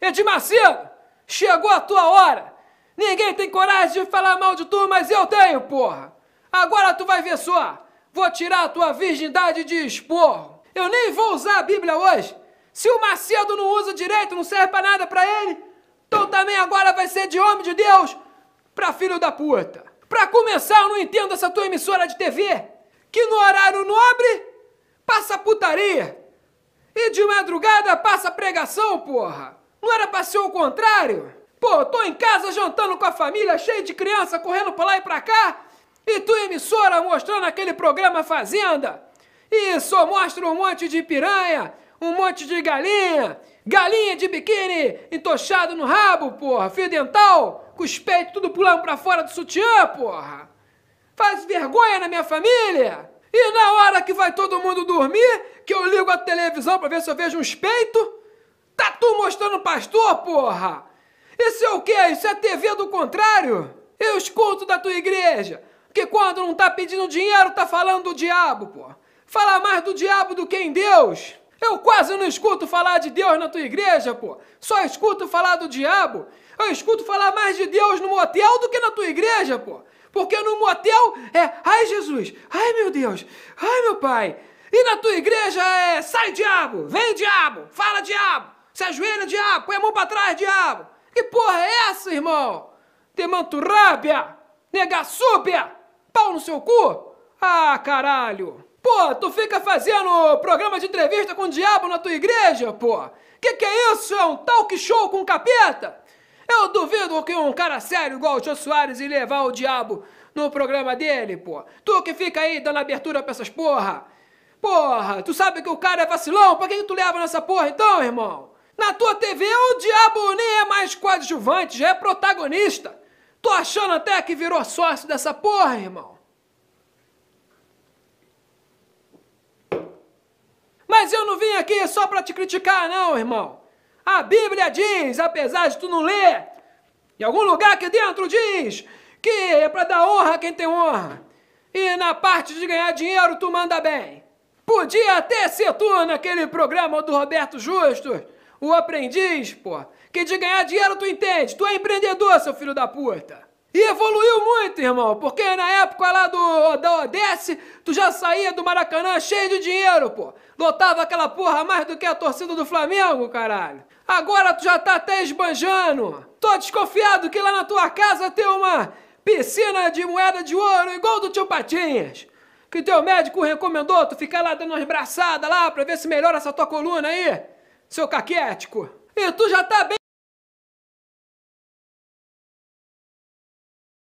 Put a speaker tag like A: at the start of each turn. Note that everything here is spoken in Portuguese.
A: É Edir Macedo, chegou a tua hora. Ninguém tem coragem de falar mal de tu, mas eu tenho, porra. Agora tu vai ver só. Vou tirar a tua virgindade de esporro. Eu nem vou usar a Bíblia hoje. Se o Macedo não usa direito, não serve pra nada pra ele, então também agora vai ser de homem de Deus pra filho da puta. Pra começar, eu não entendo essa tua emissora de TV, que no horário nobre passa putaria. E de madrugada passa pregação, porra. Não era pra ser o contrário? Pô, tô em casa jantando com a família, cheio de criança, correndo pra lá e pra cá, e tu emissora mostrando aquele programa Fazenda. E só mostra um monte de piranha, um monte de galinha, galinha de biquíni, entochado no rabo, porra, fio dental, com os peitos tudo pulando pra fora do sutiã, porra. Faz vergonha na minha família. E na hora que vai todo mundo dormir, que eu ligo a televisão pra ver se eu vejo uns peitos, Tá tu mostrando pastor, porra! Isso é o quê? Isso é TV do contrário? Eu escuto da tua igreja que quando não tá pedindo dinheiro, tá falando do diabo, porra. Fala mais do diabo do que em Deus. Eu quase não escuto falar de Deus na tua igreja, pô. Só escuto falar do diabo. Eu escuto falar mais de Deus no motel do que na tua igreja, pô. Porque no motel é, ai Jesus, ai meu Deus, ai meu pai. E na tua igreja é, sai diabo, vem diabo, fala diabo. Se ajoelha, diabo! Põe a mão pra trás, diabo! Que porra é essa, irmão? Demanturábia! Negaçúbia! Pau no seu cu! Ah, caralho! Pô, tu fica fazendo programa de entrevista com o diabo na tua igreja, pô! Que que é isso? É um talk show com capeta? Eu duvido que um cara sério igual o Jô Soares ia levar o diabo no programa dele, pô. Tu que fica aí dando abertura pra essas porra. Porra, tu sabe que o cara é vacilão? Pra que, que tu leva nessa porra então, irmão? Na tua TV o diabo nem é mais coadjuvante, já é protagonista. Tô achando até que virou sócio dessa porra, irmão. Mas eu não vim aqui só para te criticar, não, irmão. A Bíblia diz, apesar de tu não ler, em algum lugar aqui dentro diz que é para dar honra a quem tem honra. E na parte de ganhar dinheiro, tu manda bem. Podia até ser tu naquele programa do Roberto Justus o aprendiz, pô, que de ganhar dinheiro tu entende, tu é empreendedor, seu filho da puta. E evoluiu muito, irmão, porque na época lá do, da Odesse, tu já saía do Maracanã cheio de dinheiro, pô. Lotava aquela porra mais do que a torcida do Flamengo, caralho. Agora tu já tá até esbanjando. Tô desconfiado que lá na tua casa tem uma piscina de moeda de ouro igual do tio Patinhas. Que teu médico recomendou tu ficar lá dando umas braçadas lá pra ver se melhora essa tua coluna aí seu caquético. E tu já tá bem